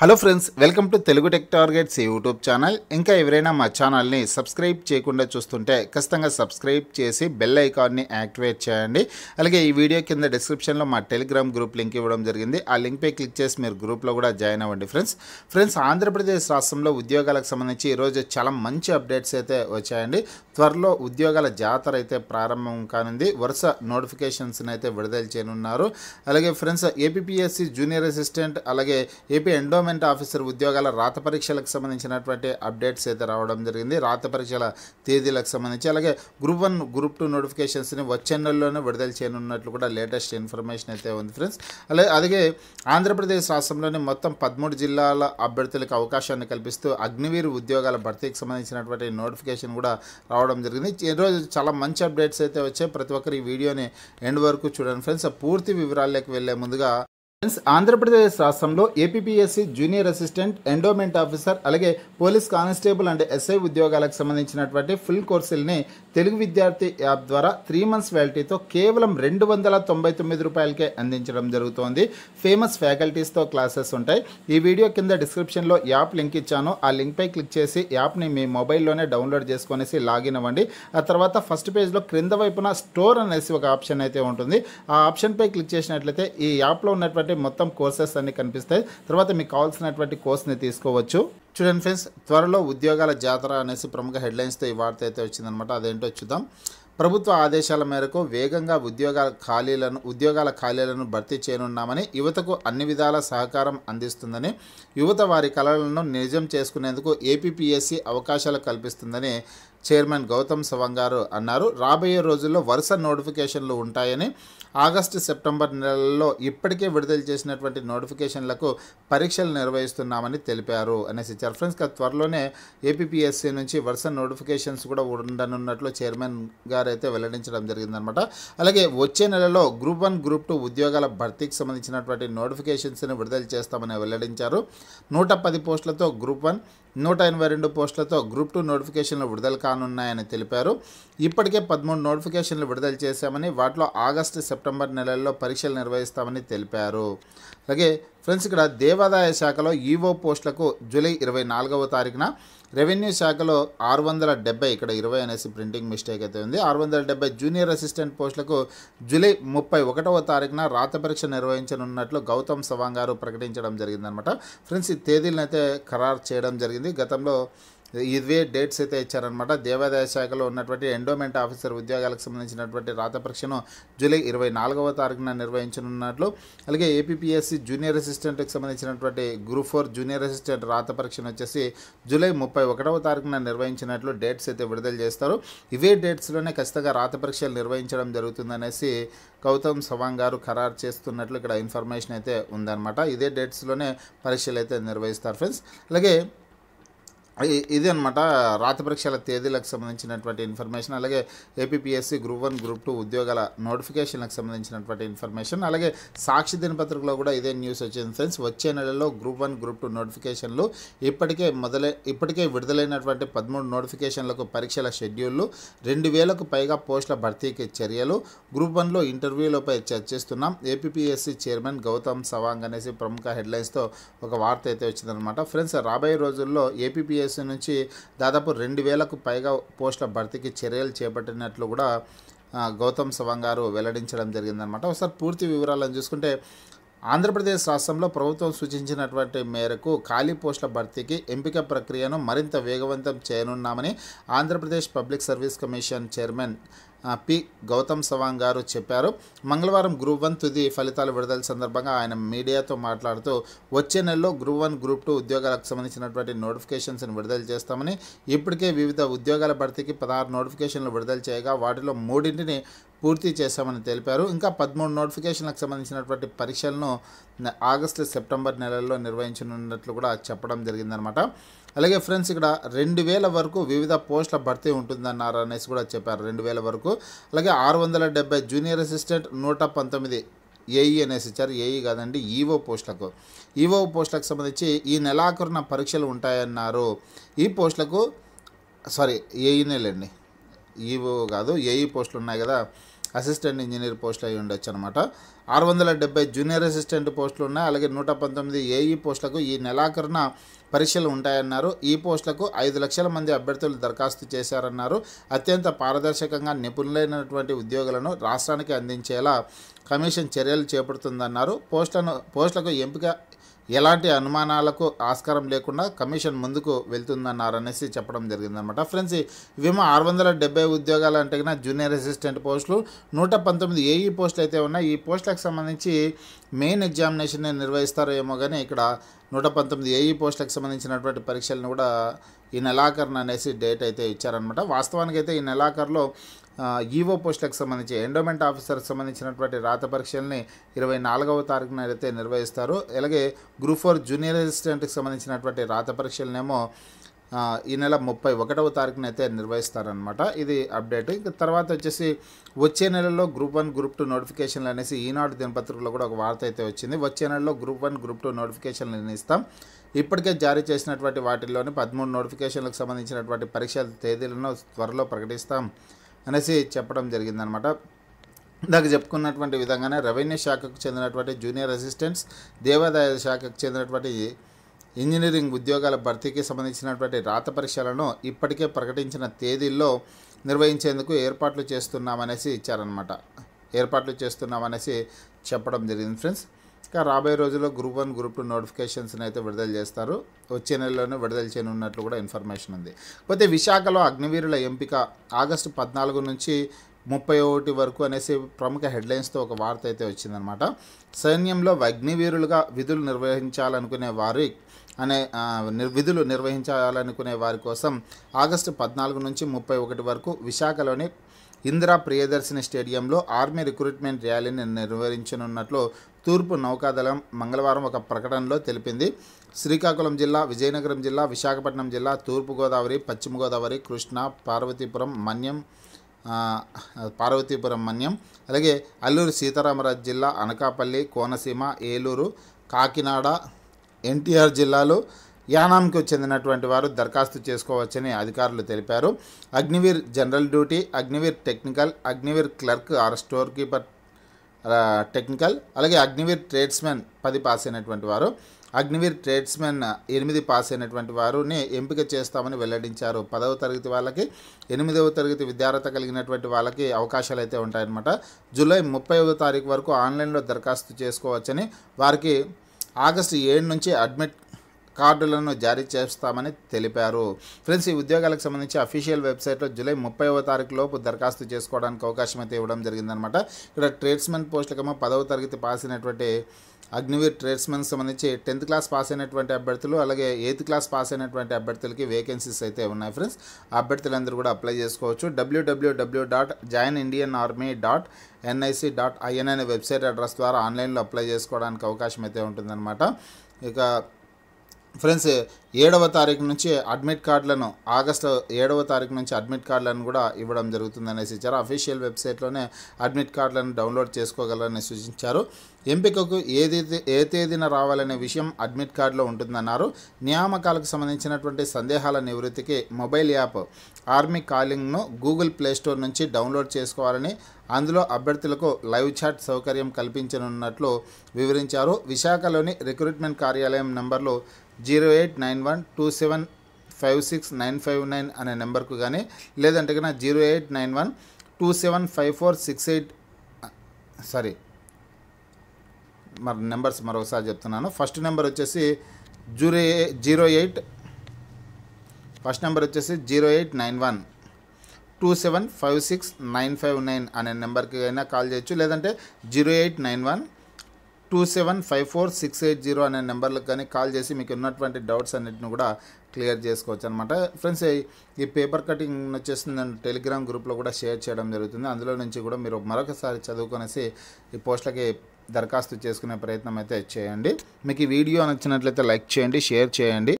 hello friends welcome to Telugu tech targets YouTube channel ఇంకా ఎవరైనా మా ఛానల్ని సబ్స్క్రైబ్ చేయకుండా చూస్తుంటే ఖచ్చితంగా సబ్స్క్రైబ్ చేసి బెల్ ఐకాన్ని యాక్టివేట్ చేయండి అలాగే ఈ వీడియో కింద డిస్క్రిప్షన్లో మా టెలిగ్రామ్ గ్రూప్ లింక్ ఇవ్వడం జరిగింది ఆ లింక్పై క్లిక్ చేసి మీరు గ్రూప్లో కూడా జాయిన్ అవ్వండి ఫ్రెండ్స్ ఫ్రెండ్స్ ఆంధ్రప్రదేశ్ రాష్ట్రంలో ఉద్యోగాలకు సంబంధించి ఈరోజు చాలా మంచి అప్డేట్స్ అయితే వచ్చాయండి త్వరలో ఉద్యోగాల జాతర అయితే ప్రారంభం కానుంది వరుస నోటిఫికేషన్స్ని అయితే విడుదల చేయనున్నారు అలాగే ఫ్రెండ్స్ ఏపీఎస్సి జూనియర్ అసిస్టెంట్ అలాగే ఏపీ ఎండో గవర్నమెంట్ ఆఫీసర్ ఉద్యోగాల రాత పరీక్షలకు సంబంధించినటువంటి అప్డేట్స్ అయితే రావడం జరిగింది రాత పరీక్షల తేదీలకు సంబంధించి అలాగే గ్రూప్ వన్ గ్రూప్ టూ నోటిఫికేషన్స్ని వచ్చే నెలలోనే విడుదల చేయనున్నట్లు కూడా లేటెస్ట్ ఇన్ఫర్మేషన్ అయితే ఉంది ఫ్రెండ్స్ అలాగే అలాగే ఆంధ్రప్రదేశ్ రాష్ట్రంలోని మొత్తం పదమూడు జిల్లాల అభ్యర్థులకు అవకాశాన్ని కల్పిస్తూ అగ్నివీర్ ఉద్యోగాల భర్తీకి సంబంధించినటువంటి నోటిఫికేషన్ కూడా రావడం జరిగింది ఈరోజు చాలా మంచి అప్డేట్స్ అయితే వచ్చాయి ప్రతి ఒక్కరు ఈ వీడియోని ఎండ్ వరకు చూడండి ఫ్రెండ్స్ పూర్తి వివరాల్లోకి వెళ్ళే ముందుగా ఆంధ్రప్రదేశ్ రాష్ట్రంలో APSC junior assistant endowment officer అలాగే పోలీస్ కానిస్టేబుల్ అండ్ ఎస్ఐ ఉద్యోగాలకు సంబంధించినటువంటి ఫుల్ కోర్సుల్ని తెలుగు విద్యార్థి యాప్ ద్వారా త్రీ మంత్స్ వ్యాలిటీతో కేవలం రెండు వందల తొంభై తొమ్మిది రూపాయలకే అందించడం జరుగుతోంది ఫేమస్ ఫ్యాకల్టీస్తో క్లాసెస్ ఉంటాయి ఈ వీడియో కింద డిస్క్రిప్షన్లో యాప్ లింక్ ఇచ్చాను ఆ లింక్పై క్లిక్ చేసి యాప్ని మీ మొబైల్లోనే డౌన్లోడ్ చేసుకునేసి లాగిన్ అవ్వండి ఆ తర్వాత ఫస్ట్ పేజ్లో క్రింద వైపున స్టోర్ అనేసి ఒక ఆప్షన్ అయితే ఉంటుంది ఆ ఆప్షన్పై క్లిక్ చేసినట్లయితే ఈ యాప్లో ఉన్నటువంటి కాబట్టి మొత్తం కోర్సెస్ అన్ని కనిపిస్తాయి తర్వాత మీకు కావాల్సినటువంటి కోర్స్ని తీసుకోవచ్చు చూడండి ఫ్రెండ్స్ త్వరలో ఉద్యోగాల జాతర అనేసి ప్రముఖ హెడ్లైన్స్తో ఈ వార్త అయితే వచ్చిందనమాట అదేంటో చూద్దాం ప్రభుత్వ ఆదేశాల మేరకు వేగంగా ఉద్యోగాల ఖాళీలను ఉద్యోగాల ఖాళీలను భర్తీ చేయనున్నామని యువతకు అన్ని విధాల సహకారం అందిస్తుందని యువత వారి కళలను నిజం చేసుకునేందుకు ఏపీపీఎస్సీ అవకాశాలు కల్పిస్తుందని చైర్మన్ గౌతమ్ సవాంగ్ గారు అన్నారు రాబోయే రోజుల్లో వరుస నోటిఫికేషన్లు ఉంటాయని ఆగస్టు సెప్టెంబర్ నెలల్లో ఇప్పటికే విడుదల చేసినటువంటి నోటిఫికేషన్లకు పరీక్షలు నిర్వహిస్తున్నామని తెలిపారు అనేసి ఇచ్చారు ఫ్రెండ్స్ త్వరలోనే ఏపీఎస్సీ నుంచి వరుస నోటిఫికేషన్స్ కూడా ఉండనున్నట్లు చైర్మన్ గారు అయితే వెల్లడించడం జరిగిందనమాట అలాగే వచ్చే నెలలో గ్రూప్ వన్ గ్రూప్ టూ ఉద్యోగాల భర్తీకి సంబంధించినటువంటి నోటిఫికేషన్స్ని విడుదల చేస్తామని వెల్లడించారు నూట పది పోస్టులతో గ్రూప్ వన్ నూట ఎనభై రెండు పోస్టులతో గ్రూప్ టూ నోటిఫికేషన్లు విడుదల కానున్నాయని తెలిపారు ఇప్పటికే పదమూడు నోటిఫికేషన్లు విడుదల చేశామని వాటిలో ఆగస్టు సెప్టెంబర్ నెలల్లో పరీక్షలు నిర్వహిస్తామని తెలిపారు అలాగే ఫ్రెండ్స్ ఇక్కడ దేవాదాయ శాఖలో ఈవో పోస్టులకు జూలై ఇరవై నాలుగవ తారీఖున రెవెన్యూ శాఖలో ఆరు వందల డెబ్బై ఇక్కడ ఇరవై అనేసి ప్రింటింగ్ మిస్టేక్ అయితే ఉంది ఆరు వందల డెబ్బై జూనియర్ అసిస్టెంట్ పోస్టులకు జూలై ముప్పై ఒకటవ తారీఖున రాత పరీక్ష నిర్వహించనున్నట్లు గౌతమ్ సవాంగ్ గారు ప్రకటించడం జరిగిందనమాట ఫ్రెండ్స్ ఈ తేదీలను అయితే ఖరారు చేయడం జరిగింది గతంలో ఇవే డేట్స్ అయితే ఇచ్చారనమాట దేవాదాయ శాఖలో ఉన్నటువంటి ఎండోమెంట్ ఆఫీసర్ ఉద్యోగాలకు సంబంధించినటువంటి రాత పరీక్షను జూలై ఇరవై నాలుగవ తారీఖున నిర్వహించనున్నట్లు అలాగే ఏపీపీఎస్సీ జూనియర్ అసిస్టెంట్కి సంబంధించినటువంటి గ్రూప్ ఫోర్ జూనియర్ అసిస్టెంట్ రాత పరీక్షను వచ్చేసి జూలై ముప్పై ఒకటవ తారీఖున నిర్వహించినట్లు డేట్స్ అయితే విడుదల చేస్తారు ఇవే డేట్స్లోనే ఖచ్చితంగా రాత పరీక్షలు నిర్వహించడం జరుగుతుందనేసి గౌతమ్ సవాంగ్ గారు ఖరారు చేస్తున్నట్లు ఇక్కడ ఇన్ఫర్మేషన్ అయితే ఉందన్నమాట ఇదే డేట్స్లోనే పరీక్షలు అయితే నిర్వహిస్తారు ఫ్రెండ్స్ అలాగే ఇది అనమాట రాత పరీక్షల తేదీలకు సంబంధించినటువంటి ఇన్ఫర్మేషన్ అలాగే APSC group one group two ఉద్యోగాల నోటిఫికేషన్లకు సంబంధించినటువంటి ఇన్ఫర్మేషన్ అలాగే సాక్షి దినపత్రికలో కూడా ఇదే న్యూస్ వచ్చింది ఫ్రెండ్స్ వచ్చే నెలలో గ్రూప్ వన్ గ్రూప్ టూ నోటిఫికేషన్లు ఇప్పటికే మొదలై ఇప్పటికే విడుదలైనటువంటి పదమూడు నోటిఫికేషన్లకు పరీక్షల షెడ్యూళ్లు రెండు వేలకు పైగా పోస్టుల భర్తీకి చర్యలు గ్రూప్ వన్లో ఇంటర్వ్యూలపై చర్చిస్తున్నాం ఏపీపీఎస్సీ చైర్మన్ గౌతమ్ సవాంగ్ అనేసి ప్రముఖ హెడ్లైన్స్తో ఒక వార్త అయితే వచ్చిందనమాట ఫ్రెండ్స్ రాబోయే రోజుల్లో ఏపీపీఎస్ ఆర్టీఎస్ నుంచి దాదాపు రెండు వేలకు పైగా పోస్టుల భర్తీకి చర్యలు చేపట్టినట్లు కూడా గౌతమ్ సవాంగ్ గారు వెల్లడించడం జరిగిందనమాట ఒకసారి పూర్తి వివరాలను చూసుకుంటే ఆంధ్రప్రదేశ్ రాష్ట్రంలో ప్రభుత్వం సూచించినటువంటి మేరకు ఖాళీ పోస్టుల భర్తీకి ఎంపిక ప్రక్రియను మరింత వేగవంతం చేయనున్నామని Andhra Pradesh public service commission chairman P Gautam Sawang garu చెప్పారు మంగళవారం గ్రూప్ వన్ తుది ఫలితాలు విడుదల సందర్భంగా ఆయన మీడియాతో మాట్లాడుతూ వచ్చే నెలలో గ్రూప్ వన్ గ్రూప్ టూ ఉద్యోగాలకు సంబంధించినటువంటి నోటిఫికేషన్స్ని విడుదల చేస్తామని ఇప్పటికే వివిధ ఉద్యోగాల భర్తీకి పదహారు నోటిఫికేషన్లు విడుదల చేయగా వాటిలో మూడింటిని పూర్తి చేశామని తెలిపారు ఇంకా పదమూడు నోటిఫికేషన్లకు సంబంధించినటువంటి పరీక్షలను ఆగస్టు సెప్టెంబర్ నెలల్లో నిర్వహించనున్నట్లు కూడా చెప్పడం జరిగిందనమాట అలాగే ఫ్రెండ్స్ ఇక్కడ రెండు వేల వరకు వివిధ పోస్టుల భర్తీ ఉంటుందన్నారు అనేసి కూడా చెప్పారు రెండు వేల వరకు అలాగే ఆరు వందల డెబ్బై జూనియర్ అసిస్టెంట్ నూట పంతొమ్మిది ఏఈ అనేసి ఇచ్చారు ఏఈ కాదండి ఈవో పోస్టులకు ఈవో పోస్టులకు సంబంధించి ఈ నెలాఖరున పరీక్షలు ఉంటాయన్నారు ఈ పోస్టులకు సారీ ఏఈనే లేండి ఈవో కాదు ఏఈ పోస్టులు ఉన్నాయి కదా అసిస్టెంట్ ఇంజనీర్ పోస్టులు అయి ఉండొచ్చు అనమాట ఆరు వందల డెబ్బై జూనియర్ అసిస్టెంట్ పోస్టులు ఉన్నాయి అలాగే నూట పంతొమ్మిది ఏఈ పోస్టులకు ఈ నెలాఖరున పరీక్షలు ఉంటాయన్నారు ఈ పోస్టులకు ఐదు లక్షల మంది అభ్యర్థులు దరఖాస్తు చేశారన్నారు అత్యంత పారదర్శకంగా నిపుణులైనటువంటి ఉద్యోగులను రాష్ట్రానికి అందించేలా కమిషన్ చర్యలు చేపడుతుందన్నారు పోస్టులను పోస్టులకు ఎంపిక ఎలాంటి అనుమానాలకు ఆస్కారం లేకుండా కమిషన్ ముందుకు వెళ్తుందన్నారనేసి చెప్పడం జరిగిందనమాట ఫ్రెండ్స్ ఇవేమో ఆరు వందల డెబ్బై ఉద్యోగాలు అంటే జూనియర్ అసిస్టెంట్ పోస్టులు నూట పంతొమ్మిది ఏఈ పోస్టులు అయితే ఉన్నాయి ఈ పోస్టులకు సంబంధించి మెయిన్ ఎగ్జామినేషన్ నిర్వహిస్తారో ఏమో కానీ ఇక్కడ నూట పంతొమ్మిది ఏఈ పోస్టులకు సంబంధించినటువంటి పరీక్షలను కూడా ఈ నెలాఖరున అనేసి డేట్ అయితే ఇచ్చారనమాట వాస్తవానికి అయితే ఈ నెలాఖరులో ఈవో పోస్టులకు సంబంధించి ఎండోమెంట్ ఆఫీసర్కి సంబంధించినటువంటి రాత పరీక్షల్ని ఇరవై నాలుగవ తారీఖున అయితే నిర్వహిస్తారు అలాగే గ్రూప్ ఫోర్ జూనియర్ అసిస్టెంట్కి సంబంధించినటువంటి రాత పరీక్షలనేమో ఈ నెల ముప్పై ఒకటవ తారీఖునైతే నిర్వహిస్తారనమాట ఇది అప్డేట్ ఇంకా తర్వాత వచ్చేసి వచ్చే నెలలో గ్రూప్ వన్ గ్రూప్ టూ నోటిఫికేషన్లు అనేసి ఈనాడు దినపత్రికలో కూడా ఒక వార్త అయితే వచ్చింది వచ్చే నెలలో గ్రూప్ వన్ గ్రూప్ టూ నోటిఫికేషన్లు నిర్ణయిస్తాం ఇప్పటికే జారీ చేసినటువంటి వాటిల్లోని పదమూడు నోటిఫికేషన్లకు సంబంధించినటువంటి పరీక్షల తేదీలను త్వరలో ప్రకటిస్తాం అనేసి చెప్పడం జరిగిందనమాట ఇందాక చెప్పుకున్నటువంటి విధంగానే రెవెన్యూ శాఖకు చెందినటువంటి జూనియర్ అసిస్టెంట్స్ దేవాదాయ శాఖకు చెందినటువంటి ఇంజనీరింగ్ ఉద్యోగాల భర్తీకి సంబంధించినటువంటి రాత పరీక్షలను ఇప్పటికే ప్రకటించిన తేదీల్లో నిర్వహించేందుకు ఏర్పాట్లు చేస్తున్నామనేసి ఇచ్చారనమాట ఏర్పాట్లు చేస్తున్నామనేసి చెప్పడం జరిగింది ఫ్రెండ్స్ ఇంకా రాబోయే రోజుల్లో గ్రూప్ వన్ గ్రూప్ టూ నోటిఫికేషన్స్ని అయితే విడుదల చేస్తారు వచ్చే నెలలోనే విడుదల చేయనున్నట్లు కూడా ఇన్ఫర్మేషన్ ఉంది పోతే విశాఖలో అగ్నివీరుల ఎంపిక ఆగస్టు పద్నాలుగు నుంచి ముప్పై ఒకటి వరకు అనేసి ప్రముఖ హెడ్లైన్స్తో ఒక వార్త అయితే వచ్చిందనమాట సైన్యంలో అగ్నివీరులుగా విధులు నిర్వహించాలనుకునే వారి అనే విధులు నిర్వహించాలనుకునే వారి కోసం ఆగస్టు పద్నాలుగు నుంచి ముప్పై ఒకటి వరకు విశాఖలోని ఇందిరా ప్రియదర్శిని స్టేడియంలో ఆర్మీ రిక్రూట్మెంట్ ర్యాలీని నిర్వహించనున్నట్లు తూర్పు నౌకాదళం మంగళవారం ఒక ప్రకటనలో తెలిపింది శ్రీకాకుళం జిల్లా విజయనగరం జిల్లా విశాఖపట్నం జిల్లా తూర్పుగోదావరి పశ్చిమ గోదావరి కృష్ణా పార్వతీపురం మన్యం పార్వతీపురం మన్యం అలాగే అల్లూరు సీతారామరాజు జిల్లా అనకాపల్లి కోనసీమ ఏలూరు కాకినాడ ఎన్టీఆర్ జిల్లాలో యానాంకు చెందినటువంటి వారు దరఖాస్తు చేసుకోవచ్చని అధికారులు తెలిపారు Agniveer general duty Agniveer technical Agniveer clerk or store keeper technical అలాగే అగ్నివీర్ ట్రేడ్స్మెన్ పది పాస్ అయినటువంటి వారు అగ్నివీర్ ట్రేడ్స్మెన్ ఎనిమిది పాస్ అయినటువంటి వారిని ఎంపిక చేస్తామని వెల్లడించారు పదవ తరగతి వాళ్ళకి ఎనిమిదవ తరగతి విద్యార్హత కలిగినటువంటి వాళ్ళకి అవకాశాలు అయితే ఉంటాయన్నమాట జూలై ముప్పై తారీఖు వరకు ఆన్లైన్లో దరఖాస్తు చేసుకోవచ్చని వారికి ఆగస్టు ఏడు నుంచి అడ్మిట్ కార్డులను జారీ చేస్తామని తెలిపారు ఫ్రెండ్స్ ఈ ఉద్యోగాలకు సంబంధించి అఫీషియల్ వెబ్సైట్లో జూలై ముప్పైవ తారీఖు లోపు దరఖాస్తు చేసుకోవడానికి అవకాశం అయితే ఇవ్వడం జరిగిందనమాట ఇక్కడ ట్రేడ్స్మెన్ పోస్టులకేమో పదవ తరగతి పాస్ అయినటువంటి అగ్నివీర్ ట్రేడ్స్మెన్ సంబంధించి టెన్త్ క్లాస్ పాస్ అయినటువంటి అభ్యర్థులు అలాగే ఎయిత్ క్లాస్ పాస్ అయినటువంటి అభ్యర్థులకి వేకెన్సీస్ అయితే ఉన్నాయి ఫ్రెండ్స్ అభ్యర్థులందరూ కూడా అప్లై చేసుకోవచ్చు WWW dot join Indian army dot NIC dot INI అనే వెబ్సైట్ అడ్రస్ ద్వారా ఆన్లైన్లో అప్లై చేసుకోవడానికి అవకాశం అయితే ఉంటుందన్నమాట ఇక ఫ్రెండ్స్ ఏడవ తారీఖు నుంచి అడ్మిట్ కార్డులను ఆగస్టు ఏడవ తారీఖు నుంచి అడ్మిట్ కార్డులను కూడా ఇవ్వడం జరుగుతుంది అనేసి ఇచ్చారు అఫీషియల్ వెబ్సైట్లోనే అడ్మిట్ కార్డులను డౌన్లోడ్ చేసుకోగలరని సూచించారు ఎంపికకు ఏది ఏ తేదీన రావాలనే విషయం అడ్మిట్ కార్డులో ఉంటుందన్నారు నియామకాలకు సంబంధించినటువంటి సందేహాల నివృత్తికి మొబైల్ యాప్ ఆర్మీ కాలింగ్ను గూగుల్ ప్లేస్టోర్ నుంచి డౌన్లోడ్ చేసుకోవాలని అందులో అభ్యర్థులకు లైవ్ చాట్ సౌకర్యం కల్పించనున్నట్లు వివరించారు విశాఖలోని రిక్రూట్మెంట్ కార్యాలయం నెంబర్లు zero eight nine one two seven five six nine five nine అనే నెంబర్కు కానీ లేదంటే కన్నా zero eight nine one two seven five four six eight sorry మరి నెంబర్స్ మరొకసారి చెప్తున్నాను ఫస్ట్ నెంబర్ వచ్చేసి జూరే జీరో ఎయిట్ ఫస్ట్ నెంబర్ వచ్చేసి zero eight nine one two seven five six nine five nine అనే నెంబర్కి అయినా కాల్ చేయొచ్చు లేదంటే zero eight nine one two seven five four six eight zero అనే నెంబర్లకు కానీ కాల్ చేసి మీకు ఉన్నటువంటి డౌట్స్ అన్నిటిని కూడా క్లియర్ చేసుకోవచ్చు అనమాట ఫ్రెండ్స్ ఈ పేపర్ కటింగ్ వచ్చేసి నేను టెలిగ్రామ్ గ్రూప్లో కూడా షేర్ చేయడం జరుగుతుంది అందులో నుంచి కూడా మీరు మరొకసారి చదువుకొనేసి ఈ పోస్టులకి దరఖాస్తు చేసుకునే ప్రయత్నం అయితే చేయండి మీకు ఈ వీడియో నచ్చినట్లయితే లైక్ చేయండి షేర్ చేయండి